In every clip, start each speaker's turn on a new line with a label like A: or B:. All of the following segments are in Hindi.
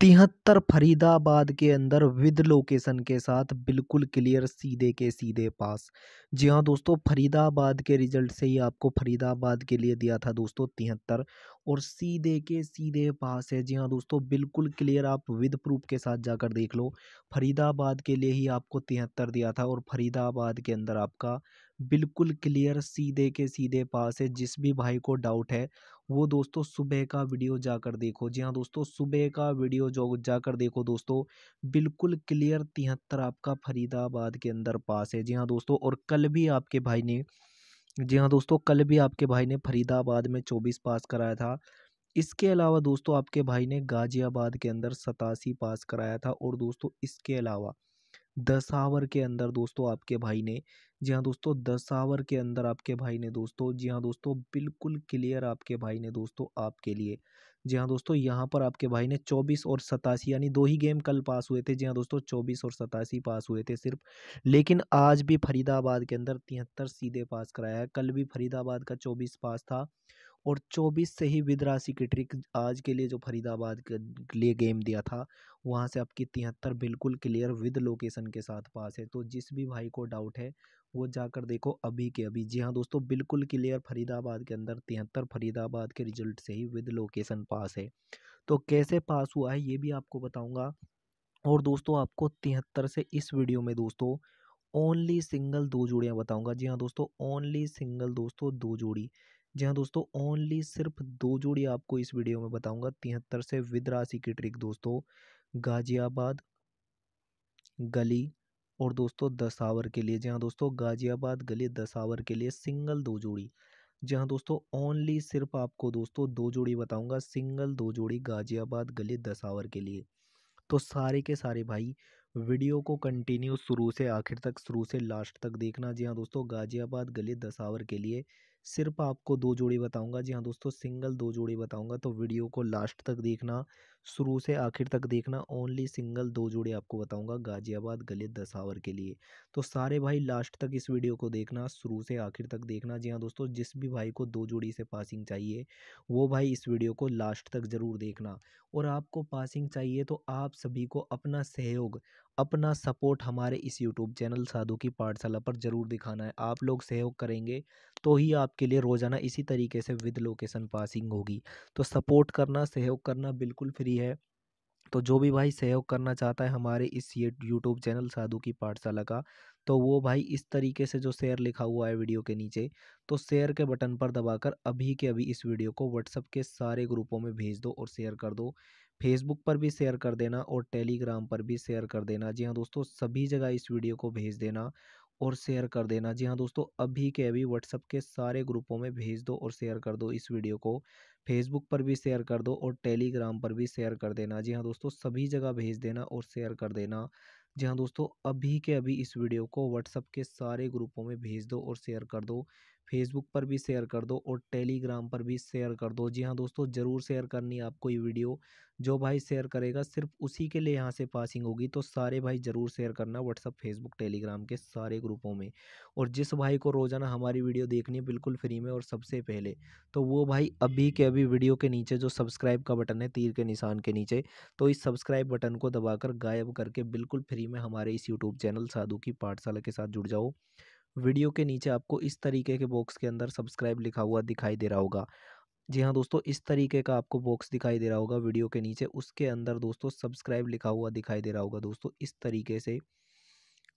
A: तिहत्तर फरीदाबाद के अंदर विद लोकेशन के साथ बिल्कुल क्लियर सीधे के सीधे पास जी हाँ दोस्तों फरीदाबाद के रिजल्ट से ही आपको फरीदाबाद के लिए दिया था दोस्तों तिहत्तर और सीधे के सीधे पास है जी हाँ दोस्तों बिल्कुल क्लियर आप विद प्रूफ के साथ जाकर देख लो फरीदाबाद के लिए ही आपको तिहत्तर दिया था और फरीदाबाद के अंदर आपका बिल्कुल क्लियर सीधे के सीधे पास है जिस भी भाई को डाउट है वो दोस्तों सुबह का वीडियो जाकर देखो जी हाँ दोस्तों सुबह का वीडियो जो जाकर देखो दोस्तों बिल्कुल क्लियर तिहत्तर आपका फरीदाबाद के अंदर पास है जी हाँ दोस्तों और कल भी आपके भाई ने जी हाँ दोस्तों कल भी आपके भाई ने फरीदाबाद में चौबीस पास कराया था इसके अलावा दोस्तों आपके भाई ने गाजियाबाद के अंदर सतासी पास कराया था और दोस्तों इसके अलावा दस आवर के अंदर दोस्तों आपके भाई ने जी हाँ दोस्तों दस आवर के अंदर आपके भाई ने दोस्तों जी हाँ दोस्तों बिल्कुल क्लियर आपके भाई ने दोस्तों आपके लिए जी हाँ दोस्तों यहाँ पर आपके भाई ने चौबीस और सतासी यानी दो ही गेम कल पास हुए थे जी हाँ दोस्तों चौबीस और सतासी पास हुए थे सिर्फ लेकिन आज भी फरीदाबाद के अंदर तिहत्तर सीधे पास कराया है कल भी फरीदाबाद का चौबीस पास था और 24 से ही विद राशि की ट्रिक आज के लिए जो फरीदाबाद के लिए गेम दिया था वहाँ से आपकी तिहत्तर बिल्कुल क्लियर विद लोकेशन के साथ पास है तो जिस भी भाई को डाउट है वो जाकर देखो अभी के अभी जी हाँ दोस्तों बिल्कुल क्लियर फरीदाबाद के अंदर तिहत्तर फरीदाबाद के रिजल्ट से ही विद लोकेशन पास है तो कैसे पास हुआ है ये भी आपको बताऊँगा और दोस्तों आपको तिहत्तर से इस वीडियो में दोस्तों ओनली सिंगल दो जोड़ियाँ बताऊँगा जी हाँ दोस्तों ओनली सिंगल दोस्तों दो जोड़ी जी हाँ दोस्तों ओनली सिर्फ दो जोड़ी आपको इस वीडियो में बताऊंगा तिहत्तर से विद राशि की ट्रिक दोस्तों गाजियाबाद गली और दोस्तों दसावर के लिए जी हाँ दोस्तों गाजियाबाद गली दसावर के लिए सिंगल दो जोड़ी जी हाँ दोस्तों ओनली सिर्फ आपको दोस्तों दो जोड़ी बताऊंगा सिंगल दो जोड़ी गाजियाबाद गली दसावर के लिए तो सारे के सारे भाई वीडियो को कंटिन्यू शुरू से आखिर तक शुरू से लास्ट तक देखना जी हाँ दोस्तों गाजियाबाद गली दसावर के लिए सिर्फ आपको दो जोड़ी बताऊंगा जी हाँ दोस्तों सिंगल दो जोड़ी बताऊंगा तो वीडियो को लास्ट तक देखना शुरू से आखिर तक देखना ओनली सिंगल दो जोड़ी आपको बताऊंगा गाजियाबाद गलित दसावर के लिए तो सारे भाई लास्ट तक इस वीडियो को देखना शुरू से आखिर तक देखना जी हाँ दोस्तों जिस भी भाई को दो जोड़ी से पासिंग चाहिए वो भाई इस वीडियो को लास्ट तक ज़रूर देखना और आपको पासिंग चाहिए तो आप सभी को अपना सहयोग अपना सपोर्ट हमारे इस यूट्यूब चैनल साधु की पाठशाला पर ज़रूर दिखाना है आप लोग सहयोग करेंगे तो ही आपके लिए रोज़ाना इसी तरीके से विद लोकेशन पासिंग होगी तो सपोर्ट करना सहयोग करना बिल्कुल फ्री है तो जो भी भाई सहयोग करना चाहता है हमारे इस ये यूट्यूब चैनल साधु की पाठशाला का तो वो भाई इस तरीके से जो शेयर लिखा हुआ है वीडियो के नीचे तो शेयर के बटन पर दबाकर अभी के अभी इस वीडियो को व्हाट्सअप के सारे ग्रुपों में भेज दो और शेयर कर दो फेसबुक पर भी शेयर कर देना और टेलीग्राम पर भी शेयर कर देना जी हाँ दोस्तों सभी जगह इस वीडियो को भेज देना और शेयर कर देना जी हाँ दोस्तों अभी के अभी व्हाट्सअप के सारे ग्रुपों में भेज दो और शेयर कर दो इस वीडियो को फेसबुक पर भी शेयर कर दो और टेलीग्राम पर भी शेयर कर देना जी हाँ दोस्तों सभी जगह भेज देना और शेयर कर देना जी हाँ दोस्तों अभी के अभी इस वीडियो को व्हाट्सअप के सारे ग्रुपों में भेज दो और शेयर कर दो फेसबुक पर भी शेयर कर दो और टेलीग्राम पर भी शेयर कर दो जी हाँ दोस्तों ज़रूर शेयर करनी आपको ये वीडियो जो भाई शेयर करेगा सिर्फ उसी के लिए यहाँ से पासिंग होगी तो सारे भाई ज़रूर शेयर करना व्हाट्सअप फेसबुक टेलीग्राम के सारे ग्रुपों में और जिस भाई को रोज़ाना हमारी वीडियो देखनी है बिल्कुल फ्री में और सबसे पहले तो वो भाई अभी के अभी वीडियो के नीचे जो सब्सक्राइब का बटन है तीर के निशान के नीचे तो इस सब्सक्राइब बटन को दबाकर गायब करके बिल्कुल फ्री में हमारे इस यूट्यूब चैनल साधु की पाठशाला के साथ जुड़ जाओ वीडियो के नीचे आपको इस तरीके के बॉक्स के अंदर सब्सक्राइब लिखा हुआ दिखाई दे रहा होगा जी हाँ दोस्तों, इस तरीके का आपको बॉक्स दिखाई दे रहा होगा वीडियो के नीचे, उसके अंदर दोस्तों सब्सक्राइब लिखा हुआ दिखाई दे रहा होगा दोस्तों। इस तरीके से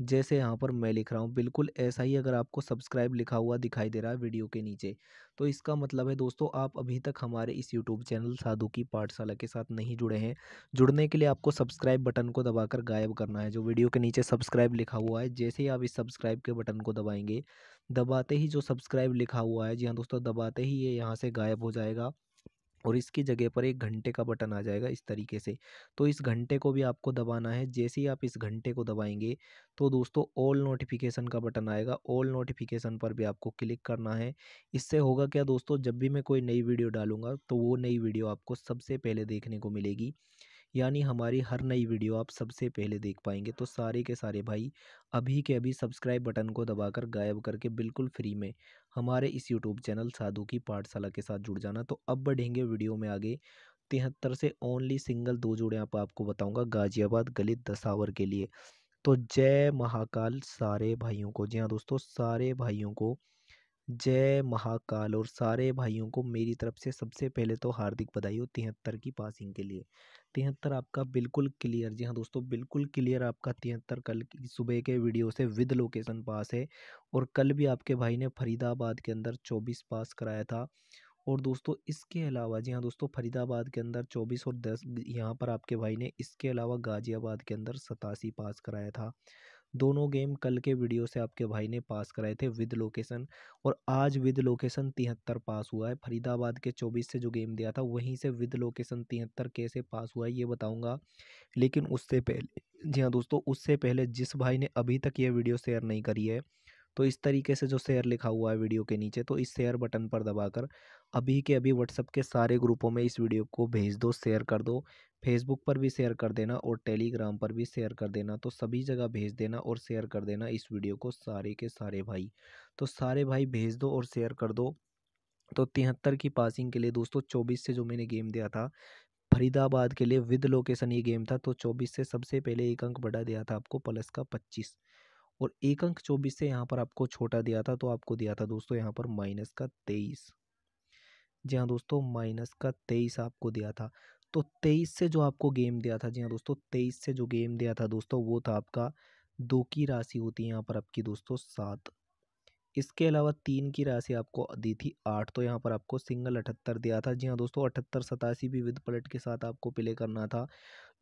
A: जैसे यहाँ पर मैं लिख रहा हूँ बिल्कुल ऐसा ही अगर आपको सब्सक्राइब लिखा हुआ दिखाई दे रहा है वीडियो के नीचे तो इसका मतलब है दोस्तों आप अभी तक हमारे इस यूट्यूब चैनल साधु की पाठशाला के साथ नहीं जुड़े हैं जुड़ने के लिए आपको सब्सक्राइब बटन को दबाकर गायब करना है जो वीडियो के नीचे सब्सक्राइब लिखा हुआ है जैसे ही आप इस सब्सक्राइब के बटन को दबाएंगे दबाते ही जो सब्सक्राइब लिखा हुआ है जी हाँ दोस्तों दबाते ही ये यहाँ से गायब हो जाएगा और इसकी जगह पर एक घंटे का बटन आ जाएगा इस तरीके से तो इस घंटे को भी आपको दबाना है जैसे ही आप इस घंटे को दबाएंगे तो दोस्तों ऑल नोटिफिकेशन का बटन आएगा ऑल नोटिफिकेशन पर भी आपको क्लिक करना है इससे होगा क्या दोस्तों जब भी मैं कोई नई वीडियो डालूंगा तो वो नई वीडियो आपको सबसे पहले देखने को मिलेगी यानी हमारी हर नई वीडियो आप सबसे पहले देख पाएंगे तो सारे के सारे भाई अभी के अभी सब्सक्राइब बटन को दबाकर गायब करके बिल्कुल फ्री में हमारे इस यूट्यूब चैनल साधु की पाठशाला के साथ जुड़ जाना तो अब बढ़ेंगे वीडियो में आगे तिहत्तर से ओनली सिंगल दो जोड़े आप आपको बताऊंगा गाजियाबाद गलित दसावर के लिए तो जय महाकाल सारे भाइयों को जी हाँ दोस्तों सारे भाइयों को जय महाकाल और सारे भाइयों को मेरी तरफ से सबसे पहले तो हार्दिक बधाई हो तिहत्तर की पासिंग के लिए तिहत्तर आपका बिल्कुल क्लियर जी हाँ दोस्तों बिल्कुल क्लियर आपका तिहत्तर कल की सुबह के वीडियो से विद लोकेशन पास है और कल भी आपके भाई ने फरीदाबाद के अंदर चौबीस पास कराया था और दोस्तों इसके अलावा जी हाँ दोस्तों फरीदाबाद के अंदर चौबीस और दस यहाँ पर आपके भाई ने इसके अलावा गाज़ियाबाद के अंदर सतासी पास कराया था दोनों गेम कल के वीडियो से आपके भाई ने पास कराए थे विद लोकेशन और आज विद लोकेशन तिहत्तर पास हुआ है फरीदाबाद के चौबीस से जो गेम दिया था वहीं से विद लोकेशन तिहत्तर कैसे पास हुआ है ये बताऊँगा लेकिन उससे पहले जी हाँ दोस्तों उससे पहले जिस भाई ने अभी तक ये वीडियो शेयर नहीं करी है तो इस तरीके से जो शेयर लिखा हुआ है वीडियो के नीचे तो इस शेयर बटन पर दबाकर अभी के अभी व्हाट्सअप के सारे ग्रुपों में इस वीडियो को भेज दो शेयर कर दो फेसबुक पर भी शेयर कर देना और टेलीग्राम पर भी शेयर कर देना तो सभी जगह भेज देना और शेयर कर देना इस वीडियो को सारे के सारे भाई तो सारे भाई भेज दो और शेयर कर दो तो तिहत्तर की पासिंग के लिए दोस्तों चौबीस से जो मैंने गेम दिया था फरीदाबाद के लिए विद लोकेशन ये गेम था तो चौबीस से सबसे पहले एक अंक बढ़ा दिया था आपको प्लस का पच्चीस और एक अंक चौबीस से यहाँ पर आपको छोटा दिया था तो आपको दिया था दोस्तों यहाँ पर माइनस का तेईस जी हाँ दोस्तों माइनस का तेईस आपको दिया था तो तेईस से जो आपको गेम दिया था जी हाँ दोस्तों तेईस से जो गेम दिया था दोस्तों वो था आपका दो की राशि होती है यहाँ पर आपकी दोस्तों सात इसके अलावा तीन की राशि आपको दी थी आठ तो यहाँ पर आपको सिंगल अठहत्तर दिया था जी हाँ दोस्तों अठहत्तर सतासी भी विद पलट के साथ आपको प्ले करना था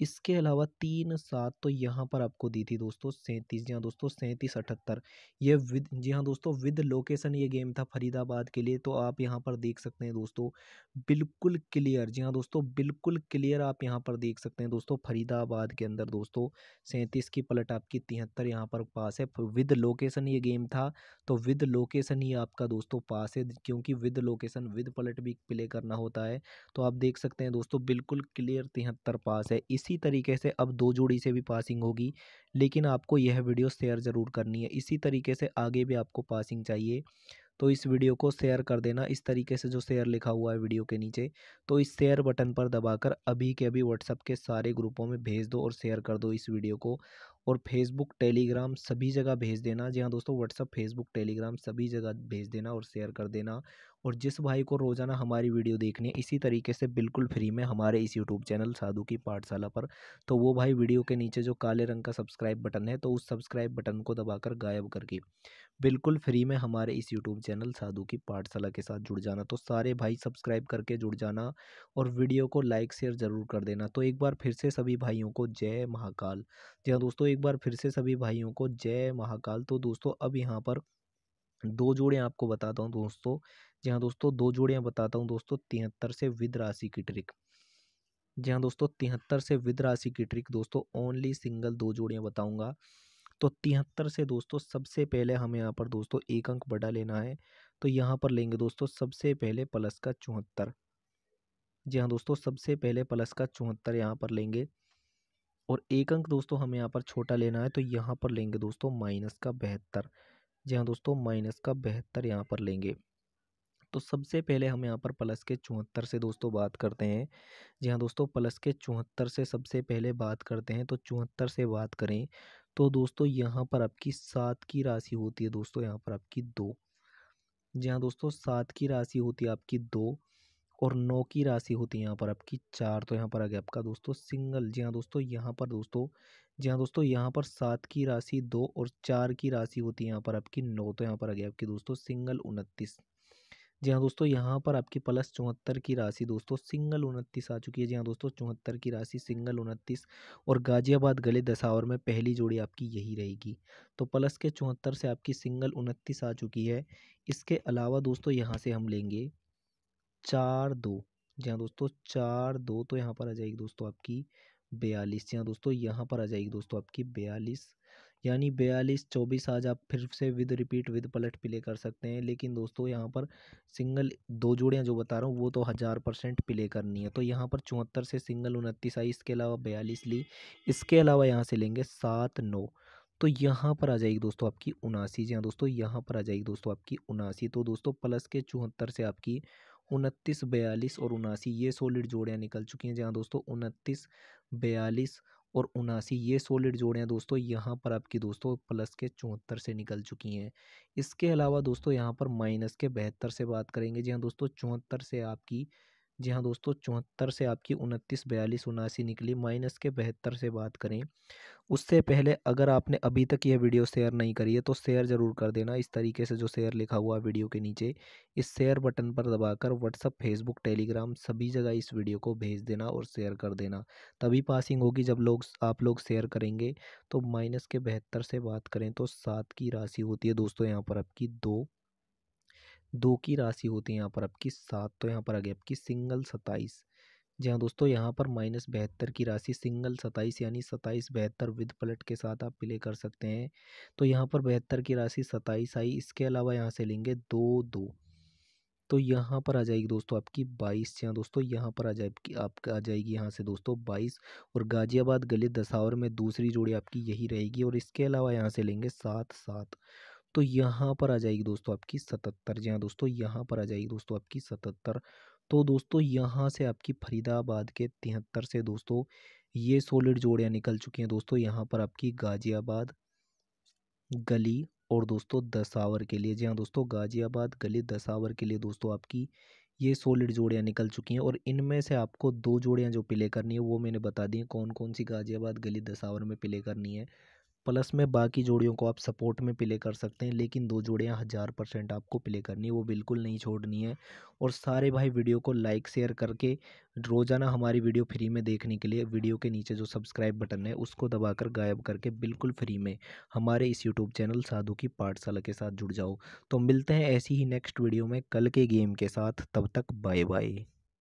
A: इसके अलावा तीन सात तो यहाँ पर आपको दी थी दोस्तों सैंतीस जी हाँ दोस्तों सैंतीस अठहत्तर ये विद जी हाँ दोस्तों विद लोकेशन ये गेम था फरीदाबाद के लिए तो आप यहाँ पर देख सकते हैं दोस्तों बिल्कुल क्लियर जी हाँ दोस्तों बिल्कुल क्लियर आप यहाँ पर देख सकते हैं दोस्तों फरीदाबाद के अंदर दोस्तों सैंतीस की पलट आपकी तिहत्तर यहाँ पर पास है विद लोकेशन ये गेम था तो विद लोकेशन ही आपका दोस्तों पास है क्योंकि विद लोकेशन विद पलट भी प्ले करना होता है तो आप देख सकते हैं दोस्तों बिल्कुल क्लियर तिहत्तर पास है इस इसी तरीके से अब दो जोड़ी से भी पासिंग होगी लेकिन आपको यह वीडियो शेयर ज़रूर करनी है इसी तरीके से आगे भी आपको पासिंग चाहिए तो इस वीडियो को शेयर कर देना इस तरीके से जो शेयर लिखा हुआ है वीडियो के नीचे तो इस शेयर बटन पर दबाकर अभी के अभी व्हाट्सअप के सारे ग्रुपों में भेज दो और शेयर कर दो इस वीडियो को और फेसबुक टेलीग्राम सभी जगह भेज देना जी हाँ दोस्तों व्हाट्सअप फेसबुक टेलीग्राम सभी जगह भेज देना और शेयर कर देना और जिस भाई को रोज़ाना हमारी वीडियो देखनी है इसी तरीके से बिल्कुल फ्री में हमारे इस यूट्यूब चैनल साधु की पाठशाला पर तो वो भाई वीडियो के नीचे जो काले रंग का सब्सक्राइब बटन है तो उस सब्सक्राइब बटन को दबाकर गायब करके बिल्कुल फ्री में हमारे इस यूट्यूब चैनल साधु की पाठशाला के साथ जुड़ जाना तो सारे भाई सब्सक्राइब करके जुड़ जाना और वीडियो को लाइक शेयर ज़रूर कर देना तो एक बार फिर से सभी भाइयों को जय महाकाल जी हाँ दोस्तों एक बार फिर से सभी भाइयों को जय महाकाल तो दोस्तों अब यहाँ पर दो जोड़े आपको बताता हूँ दोस्तों जी हाँ दोस्तों दो जोड़े बताता हूँ दोस्तों तिहत्तर से विद राशि की ट्रिक जी हाँ दोस्तों तिहत्तर से विद राशि की ट्रिक दोस्तों ओनली सिंगल दो जोड़ियाँ बताऊँगा तो तिहत्तर से दोस्तों सबसे पहले हमें यहाँ पर दोस्तों एक अंक बड़ा लेना है तो यहाँ पर लेंगे दोस्तों सबसे पहले प्लस का चौहत्तर जी हाँ दोस्तों सबसे पहले प्लस का चौहत्तर यहाँ पर लेंगे और एक अंक दोस्तों हमें यहाँ पर छोटा लेना है तो यहाँ पर लेंगे दोस्तों माइनस का बहत्तर जी हाँ दोस्तों माइनस का बेहतर यहाँ पर लेंगे तो सबसे पहले हम यहाँ पर प्लस के चौहत्तर से दोस्तों बात करते हैं जी हाँ दोस्तों प्लस के चौहत्तर से सबसे पहले बात करते हैं तो चौहत्तर से बात करें तो दोस्तों यहाँ पर आपकी सात की राशि होती है दोस्तों यहाँ पर आपकी दो जी हाँ दोस्तों सात की राशि होती है आपकी दो और नौ की राशि होती है यहाँ पर आपकी चार तो यहाँ पर आ गया आपका दोस्तों सिंगल जी हाँ दोस्तों यहाँ पर दोस्तों जी हाँ दोस्तों यहाँ पर सात की राशि दो और चार की राशि होती है यहाँ पर आपकी नौ तो यहाँ पर आ गया आपकी दोस्तों सिंगल उनतीस जी हाँ दोस्तों यहाँ पर आपकी प्लस चौहत्तर की राशि दोस्तों सिंगल उनतीस आ चुकी है जी हाँ दोस्तों चौहत्तर की राशि सिंगल उनतीस और गाजियाबाद गले दशावर में पहली जोड़ी आपकी यही रहेगी तो प्लस के चौहत्तर से आपकी सिंगल उनतीस आ चुकी है इसके अलावा दोस्तों यहाँ से हम लेंगे चार दो जी हाँ दोस्तों चार दो तो यहाँ पर आ जाएगी दोस्तों आपकी बयालीस जी हाँ दोस्तों यहाँ पर आ जाएगी दोस्तों आपकी बयालीस यानी बयालीस चौबीस आज आप फिर से विद रिपीट विद पलट प्ले कर सकते हैं लेकिन दोस्तों यहाँ पर सिंगल दो जोड़ियाँ जो बता रहा हूँ वो तो हज़ार परसेंट प्ले करनी है तो यहाँ पर चौहत्तर से सिंगल उनतीस आई इसके अलावा बयालीस ली इसके अलावा यहाँ से लेंगे सात नौ तो यहाँ पर आ जाएगी दोस्तों आपकी उनासी जी हाँ दोस्तों यहाँ पर आ जाएगी दोस्तों आपकी उनासी तो दोस्तों प्लस के चौहत्तर से आपकी उनतीस बयालीस और उनासी ये सॉलिड जोड़ियाँ निकल चुकी हैं जहाँ दोस्तों उनतीस बयालीस और उनासी ये सॉलिड जोड़ियाँ दोस्तों यहाँ पर आपकी दोस्तों प्लस के चौहत्तर से निकल चुकी हैं इसके अलावा दोस्तों यहाँ पर माइनस के बहत्तर से बात करेंगे जी हाँ दोस्तों चौहत्तर से आपकी जी हाँ दोस्तों चौहत्तर से आपकी उनतीस बयालीस उनासी निकली माइनस के बहत्तर से बात करें उससे पहले अगर आपने अभी तक यह वीडियो शेयर नहीं करी है तो शेयर ज़रूर कर देना इस तरीके से जो शेयर लिखा हुआ वीडियो के नीचे इस शेयर बटन पर दबाकर व्हाट्सअप फेसबुक टेलीग्राम सभी जगह इस वीडियो को भेज देना और शेयर कर देना तभी पासिंग होगी जब लोग आप लोग शेयर करेंगे तो माइनस के बहत्तर से बात करें तो सात की राशि होती है दोस्तों यहाँ पर आपकी दो दो की राशि होती है यहाँ पर आपकी सात तो यहाँ पर आ गई आपकी सिंगल सताइस जी हाँ दोस्तों यहाँ पर माइनस बहत्तर की राशि सिंगल सताइस यानी सताइस बहत्तर विद पलट के साथ आप प्ले कर सकते हैं तो यहाँ पर बहत्तर की राशि सताइस आई इसके अलावा यहाँ से लेंगे दो दो तो यहाँ पर आ जाएगी दोस्तों आपकी बाईस यहाँ दोस्तों यहाँ पर आ जाएगी आप आ जाएगी यहाँ से दोस्तों बाईस और गाजियाबाद गले दसावर में दूसरी जोड़ी आपकी यही रहेगी और इसके अलावा यहाँ से लेंगे सात सात तो यहाँ पर आ जाएगी दोस्तों आपकी सतहत्तर जी हाँ दोस्तों यहाँ पर आ जाएगी दोस्तों आपकी सतहत्तर तो दोस्तों यहाँ से आपकी फरीदाबाद के तिहत्तर से दोस्तों ये सोलिड जोड़ियाँ निकल चुकी हैं दोस्तों यहाँ पर आपकी गाजियाबाद गली और दोस्तों दसावर के लिए जी हाँ दोस्तों गाजियाबाद गली दसावर के लिए दोस्तों आपकी ये सोलिड जोड़ियाँ निकल चुकी हैं और इनमें से आपको दो जोड़ियाँ जो प्ले करनी है वो मैंने बता दी कौन कौन सी गाजियाबाद गली दसावर में प्ले करनी है प्लस में बाकी जोड़ियों को आप सपोर्ट में प्ले कर सकते हैं लेकिन दो जोड़ियाँ हज़ार परसेंट आपको प्ले करनी है वो बिल्कुल नहीं छोड़नी है और सारे भाई वीडियो को लाइक शेयर करके रोज़ाना हमारी वीडियो फ्री में देखने के लिए वीडियो के नीचे जो सब्सक्राइब बटन है उसको दबाकर गायब करके बिल्कुल फ्री में हमारे इस यूट्यूब चैनल साधु की पाठशाला के साथ जुड़ जाओ तो मिलते हैं ऐसी ही नेक्स्ट वीडियो में कल के गेम के साथ तब तक बाय बाय